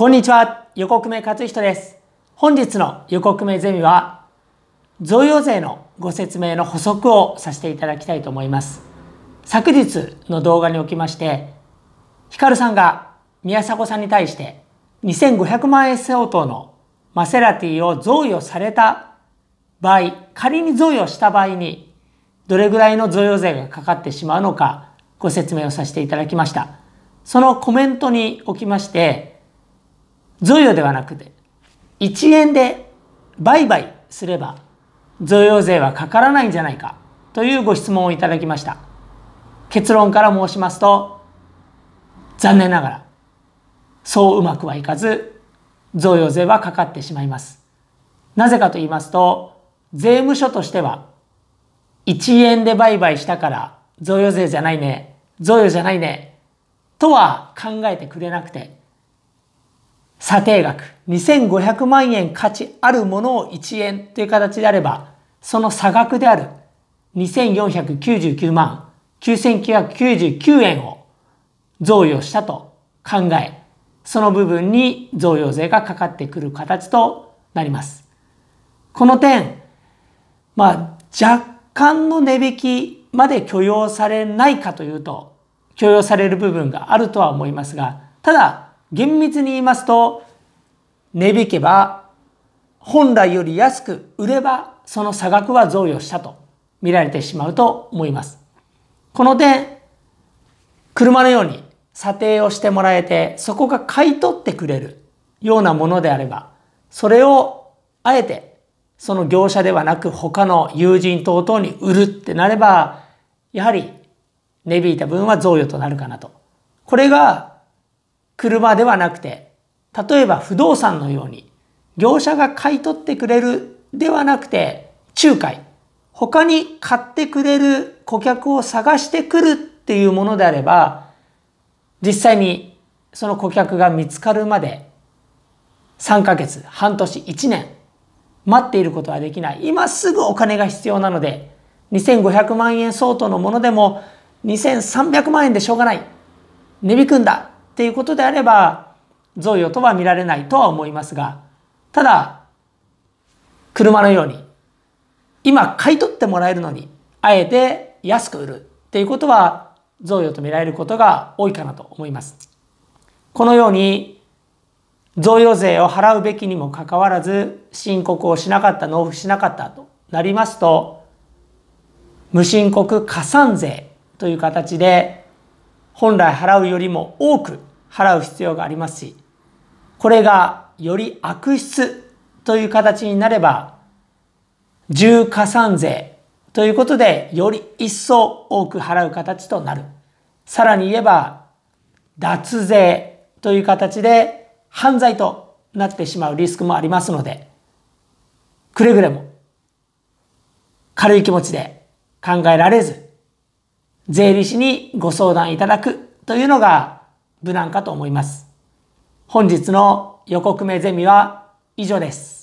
こんにちは、横久米勝人です。本日の横久米ゼミは、贈与税のご説明の補足をさせていただきたいと思います。昨日の動画におきまして、ヒカルさんが宮迫さんに対して2500万円相当のマセラティを贈与された場合、仮に贈与した場合に、どれぐらいの贈与税がかかってしまうのか、ご説明をさせていただきました。そのコメントにおきまして、贈与ではなくて1円で売買すれば贈与税はかからないんじゃないかというご質問をいただきました結論から申しますと残念ながらそううまくはいかず贈与税はかかってしまいますなぜかと言いますと税務署としては1円で売買したから贈与税じゃないね贈与じゃないねとは考えてくれなくて査定額2500万円価値あるものを1円という形であれば、その差額である2499万9999円を贈与したと考え、その部分に贈与税がかかってくる形となります。この点、まあ、若干の値引きまで許容されないかというと、許容される部分があるとは思いますが、ただ、厳密に言いますと、値引けば、本来より安く売れば、その差額は贈与したと見られてしまうと思います。この点、車のように査定をしてもらえて、そこが買い取ってくれるようなものであれば、それをあえて、その業者ではなく他の友人等々に売るってなれば、やはり値引いた分は贈与となるかなと。これが車ではなくて、例えば不動産のように、業者が買い取ってくれるではなくて、仲介。他に買ってくれる顧客を探してくるっていうものであれば、実際にその顧客が見つかるまで3ヶ月、半年、1年待っていることはできない。今すぐお金が必要なので、2500万円相当のものでも2300万円でしょうがない。値引くんだっていうことであれば贈与とは見られないとは思いますがただ車のように今買い取ってもらえるのにあえて安く売るっていうことは贈与と見られることが多いかなと思います。このように贈与税を払うべきにもかかわらず申告をしなかった納付しなかったとなりますと無申告加算税という形で本来払うよりも多く払う必要がありますし、これがより悪質という形になれば、重加算税ということで、より一層多く払う形となる。さらに言えば、脱税という形で犯罪となってしまうリスクもありますので、くれぐれも軽い気持ちで考えられず、税理士にご相談いただくというのが無難かと思います。本日の予告目ゼミは以上です。